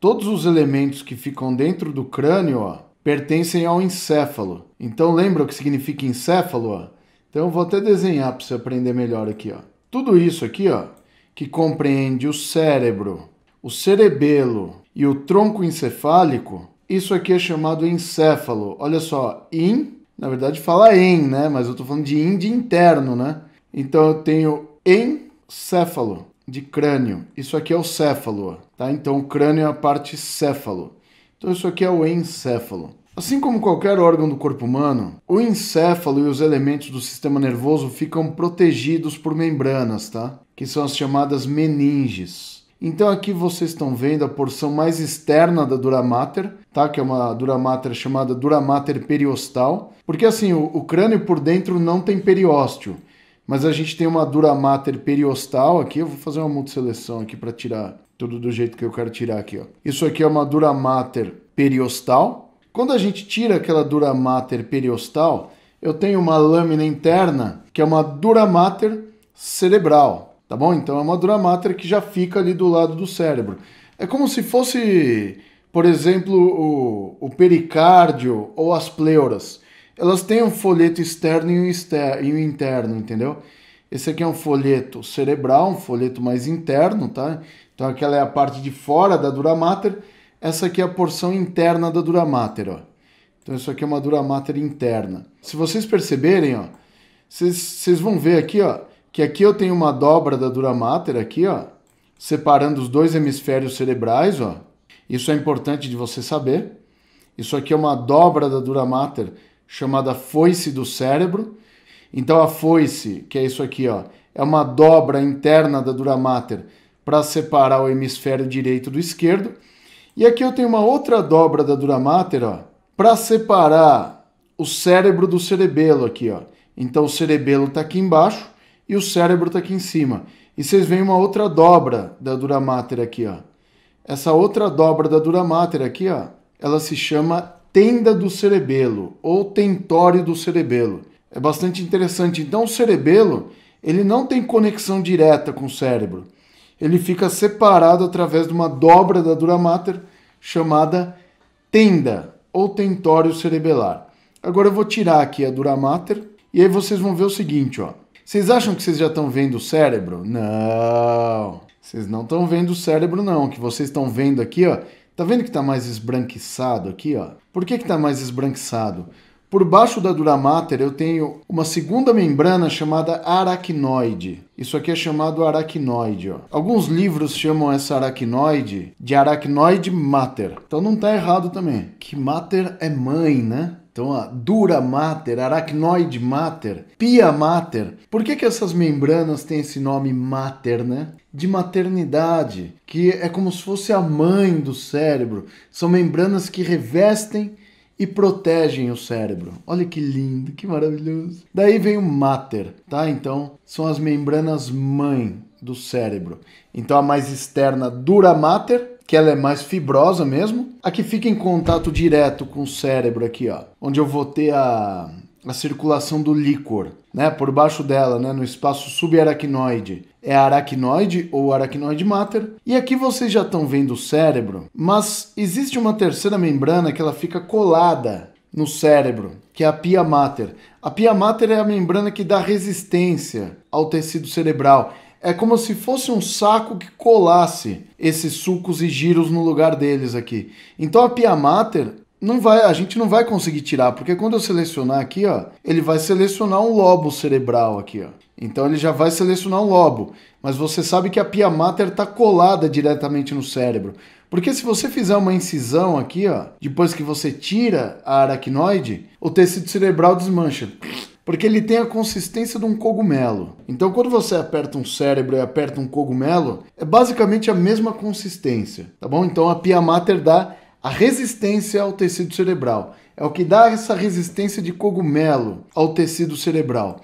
Todos os elementos que ficam dentro do crânio ó, pertencem ao encéfalo. Então lembra o que significa encéfalo? Ó? Então eu vou até desenhar para você aprender melhor aqui. Ó. Tudo isso aqui, ó, que compreende o cérebro, o cerebelo e o tronco encefálico, isso aqui é chamado encéfalo. Olha só, in, na verdade fala em, né? Mas eu estou falando de in de interno, né? Então eu tenho encéfalo de crânio. Isso aqui é o céfalo, tá? Então o crânio é a parte céfalo. Então isso aqui é o encéfalo. Assim como qualquer órgão do corpo humano, o encéfalo e os elementos do sistema nervoso ficam protegidos por membranas, tá? Que são as chamadas meninges. Então aqui vocês estão vendo a porção mais externa da dura mater, tá? Que é uma dura mater chamada dura mater periostal, porque assim, o, o crânio por dentro não tem periósteo. Mas a gente tem uma dura mater periostal aqui. Eu vou fazer uma multiseleção aqui para tirar tudo do jeito que eu quero tirar aqui. Ó. Isso aqui é uma dura mater periostal. Quando a gente tira aquela dura mater periostal, eu tenho uma lâmina interna que é uma dura mater cerebral, tá bom? Então é uma dura mater que já fica ali do lado do cérebro. É como se fosse, por exemplo, o, o pericárdio ou as pleuras elas têm um folheto externo e um, e um interno, entendeu? Esse aqui é um folheto cerebral, um folheto mais interno, tá? Então aquela é a parte de fora da dura mater. Essa aqui é a porção interna da dura mater, ó. Então isso aqui é uma dura mater interna. Se vocês perceberem, ó, vocês vão ver aqui, ó, que aqui eu tenho uma dobra da dura mater aqui, ó, separando os dois hemisférios cerebrais, ó. Isso é importante de você saber. Isso aqui é uma dobra da dura mater chamada foice do cérebro. Então a foice, que é isso aqui, ó, é uma dobra interna da dura mater para separar o hemisfério direito do esquerdo. E aqui eu tenho uma outra dobra da dura mater, ó, para separar o cérebro do cerebelo aqui, ó. Então o cerebelo está aqui embaixo e o cérebro está aqui em cima. E vocês veem uma outra dobra da dura mater aqui, ó. Essa outra dobra da dura mater aqui, ó, ela se chama tenda do cerebelo ou tentório do cerebelo. É bastante interessante. Então, o cerebelo ele não tem conexão direta com o cérebro. Ele fica separado através de uma dobra da dura mater chamada tenda ou tentório cerebelar. Agora eu vou tirar aqui a dura mater e aí vocês vão ver o seguinte, ó. Vocês acham que vocês já estão vendo o cérebro? Não. Vocês não estão vendo o cérebro não, o que vocês estão vendo aqui, ó, Tá vendo que tá mais esbranquiçado aqui, ó? Por que que tá mais esbranquiçado? Por baixo da dura mater eu tenho uma segunda membrana chamada aracnoide. Isso aqui é chamado aracnoide. Ó. Alguns livros chamam essa aracnoide de aracnoide mater. Então não está errado também. Que mater é mãe, né? Então, a dura mater, aracnoide mater, pia mater. Por que, que essas membranas têm esse nome mater, né? De maternidade, que é como se fosse a mãe do cérebro. São membranas que revestem e protegem o cérebro. Olha que lindo, que maravilhoso. Daí vem o mater, tá? Então, são as membranas mãe do cérebro. Então, a mais externa dura mater, que ela é mais fibrosa mesmo. A que fica em contato direto com o cérebro aqui, ó. Onde eu vou ter a a circulação do líquor, né? Por baixo dela, né? No espaço subaracnoide. É aracnoide ou aracnoide mater. E aqui vocês já estão vendo o cérebro, mas existe uma terceira membrana que ela fica colada no cérebro, que é a pia mater. A pia mater é a membrana que dá resistência ao tecido cerebral. É como se fosse um saco que colasse esses sucos e giros no lugar deles aqui. Então a pia mater, não vai, a gente não vai conseguir tirar, porque quando eu selecionar aqui, ó, ele vai selecionar um lobo cerebral aqui, ó. Então ele já vai selecionar um lobo, mas você sabe que a pia mater está colada diretamente no cérebro. Porque se você fizer uma incisão aqui, ó, depois que você tira a aracnoide, o tecido cerebral desmancha. Porque ele tem a consistência de um cogumelo. Então, quando você aperta um cérebro e aperta um cogumelo, é basicamente a mesma consistência, tá bom? Então, a pia mater dá a resistência ao tecido cerebral é o que dá essa resistência de cogumelo ao tecido cerebral.